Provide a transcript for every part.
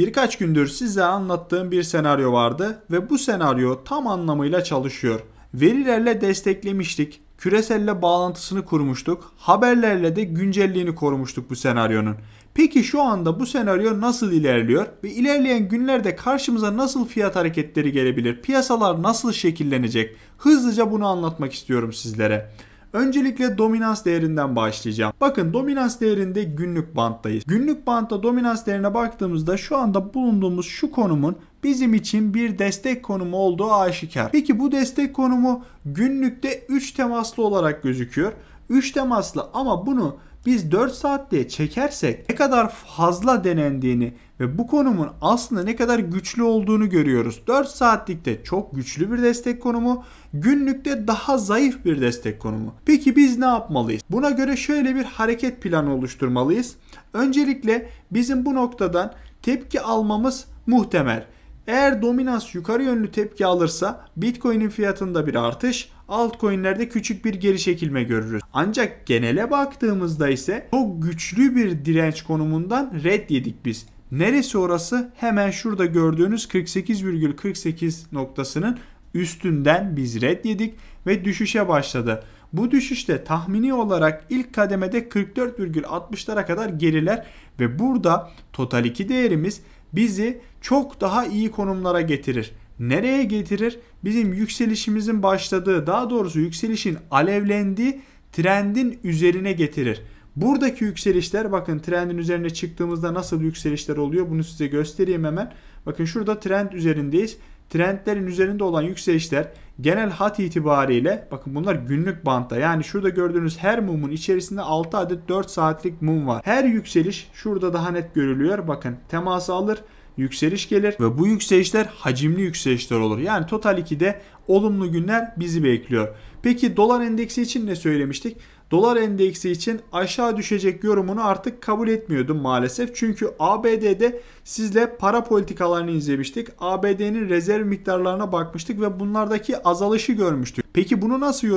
Birkaç gündür size anlattığım bir senaryo vardı ve bu senaryo tam anlamıyla çalışıyor. Verilerle desteklemiştik, küreselle bağlantısını kurmuştuk, haberlerle de güncelliğini korumuştuk bu senaryonun. Peki şu anda bu senaryo nasıl ilerliyor ve ilerleyen günlerde karşımıza nasıl fiyat hareketleri gelebilir? Piyasalar nasıl şekillenecek? Hızlıca bunu anlatmak istiyorum sizlere. Öncelikle dominans değerinden başlayacağım. Bakın dominans değerinde günlük banttayız. Günlük bantta dominans değerine baktığımızda şu anda bulunduğumuz şu konumun bizim için bir destek konumu olduğu aşikar. Peki bu destek konumu günlükte 3 temaslı olarak gözüküyor. 3 temaslı ama bunu biz 4 saat diye çekersek ne kadar fazla denendiğini ve bu konumun aslında ne kadar güçlü olduğunu görüyoruz. 4 saatlikte çok güçlü bir destek konumu, günlükte daha zayıf bir destek konumu. Peki biz ne yapmalıyız? Buna göre şöyle bir hareket planı oluşturmalıyız. Öncelikle bizim bu noktadan tepki almamız muhtemel. Eğer dominans yukarı yönlü tepki alırsa Bitcoin'in fiyatında bir artış, altcoin'lerde küçük bir geri çekilme görürüz. Ancak genele baktığımızda ise çok güçlü bir direnç konumundan red yedik biz. Neresi orası? Hemen şurada gördüğünüz 48,48 noktasının üstünden biz red yedik ve düşüşe başladı. Bu düşüşte tahmini olarak ilk kademede 44,60'lara kadar geriler ve burada total 2 değerimiz bizi çok daha iyi konumlara getirir. Nereye getirir? Bizim yükselişimizin başladığı, daha doğrusu yükselişin alevlendiği trendin üzerine getirir. Buradaki yükselişler bakın trendin üzerine çıktığımızda nasıl yükselişler oluyor bunu size göstereyim hemen. Bakın şurada trend üzerindeyiz. Trendlerin üzerinde olan yükselişler genel hat itibariyle bakın bunlar günlük bantta. Yani şurada gördüğünüz her mumun içerisinde 6 adet 4 saatlik mum var. Her yükseliş şurada daha net görülüyor. Bakın teması alır yükseliş gelir ve bu yükselişler hacimli yükselişler olur. Yani total 2'de olumlu günler bizi bekliyor. Peki dolar endeksi için ne söylemiştik? dolar endeksi için aşağı düşecek yorumunu artık kabul etmiyordum maalesef. Çünkü ABD'de sizle para politikalarını izlemiştik. ABD'nin rezerv miktarlarına bakmıştık ve bunlardaki azalışı görmüştük. Peki bunu nasıl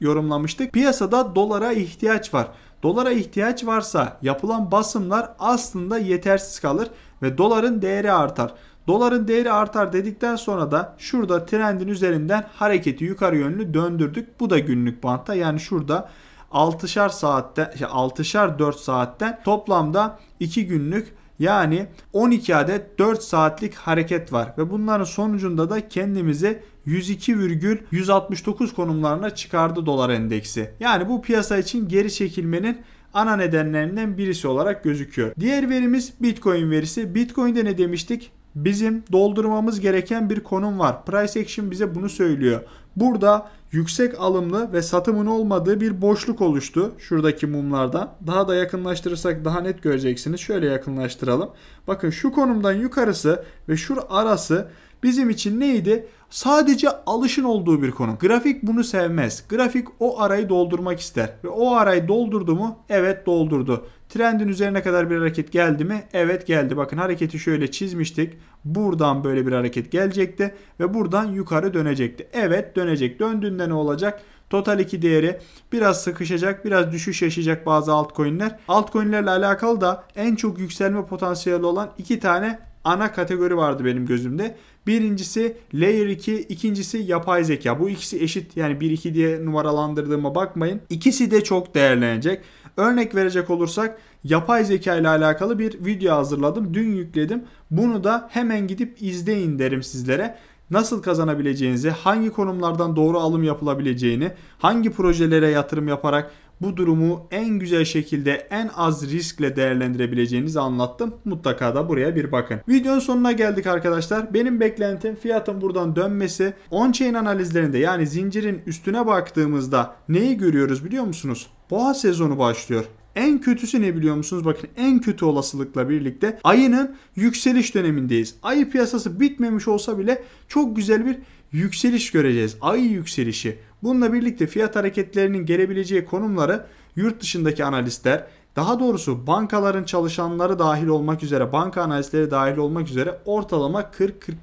yorumlamıştık? Piyasada dolara ihtiyaç var. Dolara ihtiyaç varsa yapılan basımlar aslında yetersiz kalır ve doların değeri artar. Doların değeri artar dedikten sonra da şurada trendin üzerinden hareketi yukarı yönlü döndürdük. Bu da günlük bantta yani şurada 6'şar saatte, işte şey, 6'şar 4 saatten toplamda 2 günlük yani 12 adet 4 saatlik hareket var ve bunların sonucunda da kendimizi 102,169 konumlarına çıkardı dolar endeksi. Yani bu piyasa için geri çekilmenin ana nedenlerinden birisi olarak gözüküyor. Diğer verimiz Bitcoin verisi. Bitcoin'de ne demiştik? Bizim doldurmamız gereken bir konum var. Price Action bize bunu söylüyor. Burada yüksek alımlı ve satımın olmadığı bir boşluk oluştu şuradaki mumlarda. Daha da yakınlaştırırsak daha net göreceksiniz. Şöyle yakınlaştıralım. Bakın şu konumdan yukarısı ve şu arası bizim için neydi? Sadece alışın olduğu bir konum. Grafik bunu sevmez. Grafik o arayı doldurmak ister ve o arayı doldurdu mu? Evet doldurdu. Trendin üzerine kadar bir hareket geldi mi? Evet geldi. Bakın hareketi şöyle çizmiştik. Buradan böyle bir hareket gelecekti ve buradan yukarı dönecekti. Evet dönecek. Döndüğünde ne olacak? Total 2 değeri biraz sıkışacak, biraz düşüş yaşayacak bazı altcoin'ler. Altcoin'lerle alakalı da en çok yükselme potansiyeli olan iki tane ana kategori vardı benim gözümde. Birincisi Layer 2, ikincisi yapay zeka. Bu ikisi eşit yani 1-2 diye numaralandırdığıma bakmayın. İkisi de çok değerlenecek. Örnek verecek olursak yapay zeka ile alakalı bir video hazırladım. Dün yükledim. Bunu da hemen gidip izleyin derim sizlere nasıl kazanabileceğinizi, hangi konumlardan doğru alım yapılabileceğini, hangi projelere yatırım yaparak bu durumu en güzel şekilde en az riskle değerlendirebileceğinizi anlattım. Mutlaka da buraya bir bakın. Videonun sonuna geldik arkadaşlar. Benim beklentim fiyatın buradan dönmesi. On-chain analizlerinde yani zincirin üstüne baktığımızda neyi görüyoruz biliyor musunuz? Boğa sezonu başlıyor. En kötüsü ne biliyor musunuz? Bakın en kötü olasılıkla birlikte ayının yükseliş dönemindeyiz. Ayı piyasası bitmemiş olsa bile çok güzel bir yükseliş göreceğiz. Ay yükselişi. Bununla birlikte fiyat hareketlerinin gelebileceği konumları yurt dışındaki analistler daha doğrusu bankaların çalışanları dahil olmak üzere banka analistleri dahil olmak üzere ortalama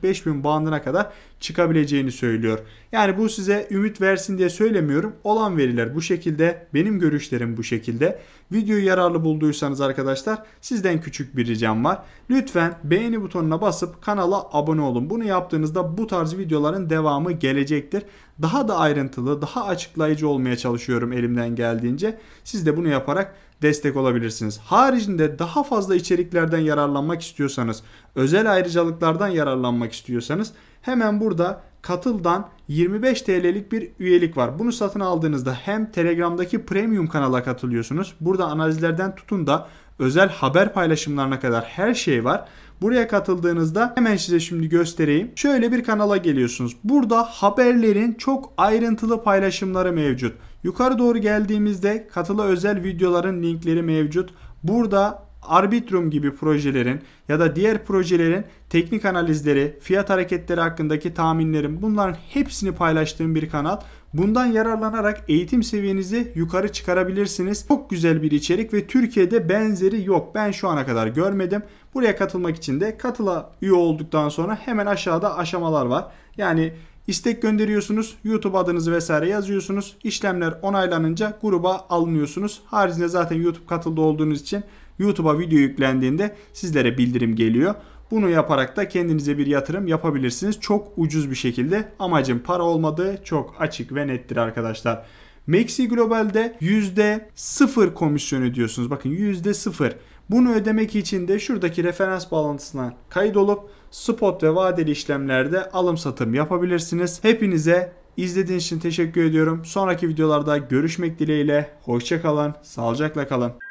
40-45 bin bandına kadar çıkabileceğini söylüyor. Yani bu size ümit versin diye söylemiyorum. Olan veriler bu şekilde. Benim görüşlerim bu şekilde. Videoyu yararlı bulduysanız arkadaşlar sizden küçük bir ricam var. Lütfen beğeni butonuna basıp kanala abone olun. Bunu yaptığınızda bu tarz videoların devamı gelecektir. Daha da ayrıntılı, daha açıklayıcı olmaya çalışıyorum elimden geldiğince. Siz de bunu yaparak destek olabilirsiniz. Haricinde daha fazla içeriklerden yararlanmak istiyorsanız, özel ayrıcalıklardan yararlanmak istiyorsanız Hemen burada katıldan 25 TL'lik bir üyelik var. Bunu satın aldığınızda hem Telegram'daki premium kanala katılıyorsunuz. Burada analizlerden tutun da özel haber paylaşımlarına kadar her şey var. Buraya katıldığınızda hemen size şimdi göstereyim. Şöyle bir kanala geliyorsunuz. Burada haberlerin çok ayrıntılı paylaşımları mevcut. Yukarı doğru geldiğimizde katıla özel videoların linkleri mevcut. Burada Arbitrum gibi projelerin ya da diğer projelerin teknik analizleri, fiyat hareketleri hakkındaki tahminlerim bunların hepsini paylaştığım bir kanal. Bundan yararlanarak eğitim seviyenizi yukarı çıkarabilirsiniz. Çok güzel bir içerik ve Türkiye'de benzeri yok. Ben şu ana kadar görmedim. Buraya katılmak için de katıla üye olduktan sonra hemen aşağıda aşamalar var. Yani İstek gönderiyorsunuz. YouTube adınızı vesaire yazıyorsunuz. İşlemler onaylanınca gruba alınıyorsunuz. Haricinde zaten YouTube katıldı olduğunuz için YouTube'a video yüklendiğinde sizlere bildirim geliyor. Bunu yaparak da kendinize bir yatırım yapabilirsiniz. Çok ucuz bir şekilde. Amacın para olmadığı çok açık ve nettir arkadaşlar. Maxi Global'de %0 komisyonu diyorsunuz. Bakın %0. Bunu ödemek için de şuradaki referans bağlantısına kaydolup spot ve vadeli işlemlerde alım satım yapabilirsiniz. Hepinize izlediğiniz için teşekkür ediyorum. Sonraki videolarda görüşmek dileğiyle. Hoşçakalın, sağlıcakla kalın.